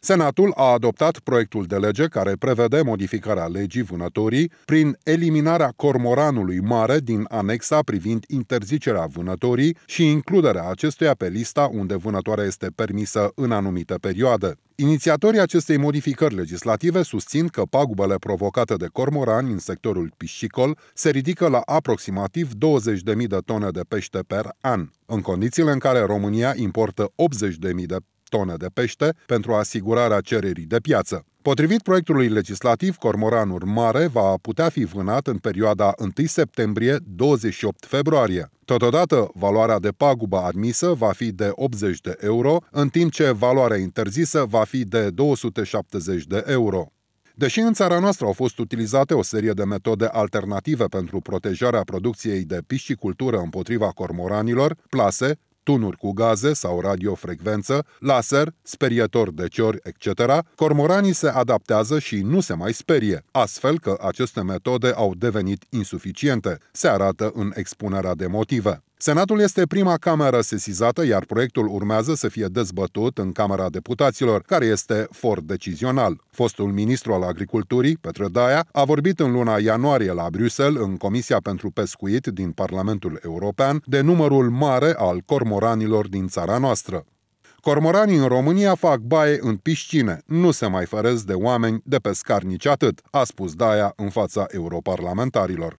Senatul a adoptat proiectul de lege care prevede modificarea legii vânătorii prin eliminarea cormoranului mare din anexa privind interzicerea vânătorii și includerea acestuia pe lista unde vânătoarea este permisă în anumite perioade. Inițiatorii acestei modificări legislative susțin că pagubele provocate de cormorani în sectorul piscicol se ridică la aproximativ 20.000 de tone de pește per an, în condițiile în care România importă 80.000 de tone de pește pentru asigurarea cererii de piață. Potrivit proiectului legislativ, cormoranul mare va putea fi vânat în perioada 1 septembrie-28 februarie. Totodată, valoarea de pagubă admisă va fi de 80 de euro, în timp ce valoarea interzisă va fi de 270 de euro. Deși în țara noastră au fost utilizate o serie de metode alternative pentru protejarea producției de piscicultură împotriva cormoranilor, plase, tunuri cu gaze sau radiofrecvență, laser, sperietor de ciori, etc., cormoranii se adaptează și nu se mai sperie, astfel că aceste metode au devenit insuficiente, se arată în expunerea de motive. Senatul este prima cameră sesizată, iar proiectul urmează să fie dezbătut în Camera Deputaților, care este for decizional. Fostul ministru al Agriculturii, Petre Daia, a vorbit în luna ianuarie la Bruxelles, în Comisia pentru Pescuit din Parlamentul European, de numărul mare al cormoranilor din țara noastră. Cormoranii în România fac baie în piscine, nu se mai fărez de oameni de pescar nici atât, a spus Daia în fața europarlamentarilor.